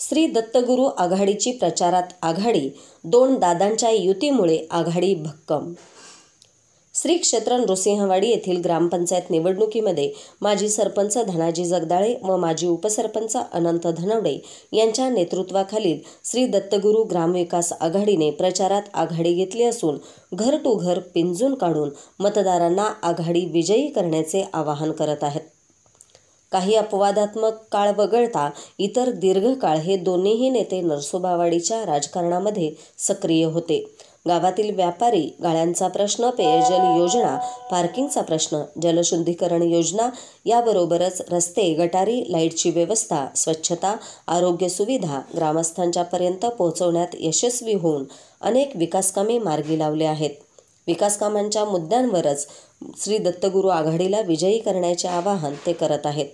श्री दत्तगुरू आघाडीची प्रचारात आघाडी दोन दादांच्या युतीमुळे आघाडी भक्कम श्री क्षेत्र नृसिंहवाडी येथील ग्रामपंचायत निवडणुकीमध्ये माजी सरपंच धनाजी जगदाळे व माजी उपसरपंच अनंत धनवडे यांच्या नेतृत्वाखालील श्री दत्तगुरू ग्रामविकास आघाडीने प्रचारात आघाडी घेतली असून घर टू घर पिंजून काढून मतदारांना आघाडी विजयी करण्याचे आवाहन करत आहेत काही अपवादात्मक काळ वगळता इतर दीर्घकाळ हे दोन्हीही नेते नरसोबावाडीच्या राजकारणामध्ये सक्रिय होते गावातील व्यापारी गाळ्यांचा प्रश्न पेयजल योजना पार्किंगचा प्रश्न जलशुद्धीकरण योजना याबरोबरच रस्ते गटारी लाईटची व्यवस्था स्वच्छता आरोग्य सुविधा ग्रामस्थांच्यापर्यंत पोहोचवण्यात यशस्वी होऊन अनेक विकासकामे मार्गी लावले आहेत विकासकामांच्या मुद्द्यांवरच श्री दत्तगुरू आघाडीला विजयी करण्याचे आवाहन ते करत आहेत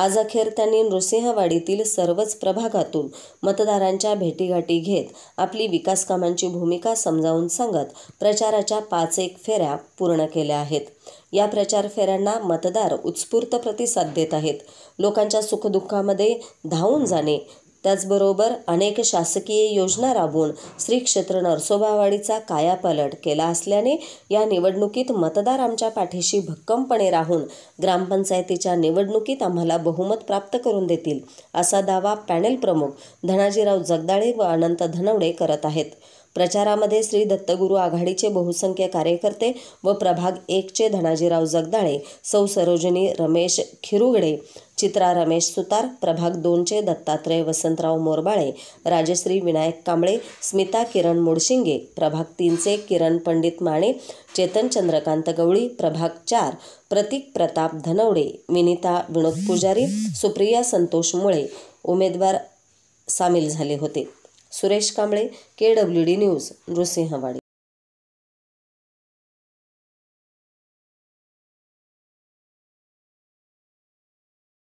आज अखेर त्यांनी नृसिंहवाडीतील सर्वच प्रभागातून मतदारांच्या भेटीगाठी घेत आपली विकासकामांची भूमिका समजावून सांगत प्रचाराच्या पाच एक फेऱ्या पूर्ण केल्या आहेत या प्रचार फेऱ्यांना मतदार उत्स्फूर्त प्रतिसाद देत आहेत लोकांच्या सुखदुःखामध्ये धावून जाणे त्याचबरोबर अनेक शासकीय योजना राबवून श्री क्षेत्र नरसोबावाडीचा कायापालट केला असल्याने या निवडणुकीत मतदार आमच्या पाठीशी भक्कमपणे राहून ग्रामपंचायतीच्या निवडणुकीत आम्हाला बहुमत प्राप्त करून देतील असा दावा पॅनेल प्रमुख धनाजीराव जगदाळे व अनंत धनवडे करत आहेत प्रचारामध्ये श्री दत्तगुरू आघाडीचे बहुसंख्य कार्यकर्ते व प्रभाग चे धनाजीराव जगदाळे सौ सरोजिनी रमेश खिरुगडे चित्रा रमेश सुतार प्रभाग दोनचे दत्तात्रय वसंतराव मोरबाळे राजश्री विनायक कांबळे स्मिता किरण मोडशिंगे प्रभाग तीनचे किरण पंडित माने चेतन चंद्रकांत गवळी प्रभाग चार प्रतीक प्रताप धनवडे विनिता विनोद पुजारी सुप्रिया संतोष मुळे उमेदवार सामील झाले होते Suresh Kamble K W D news Nrusinhwadi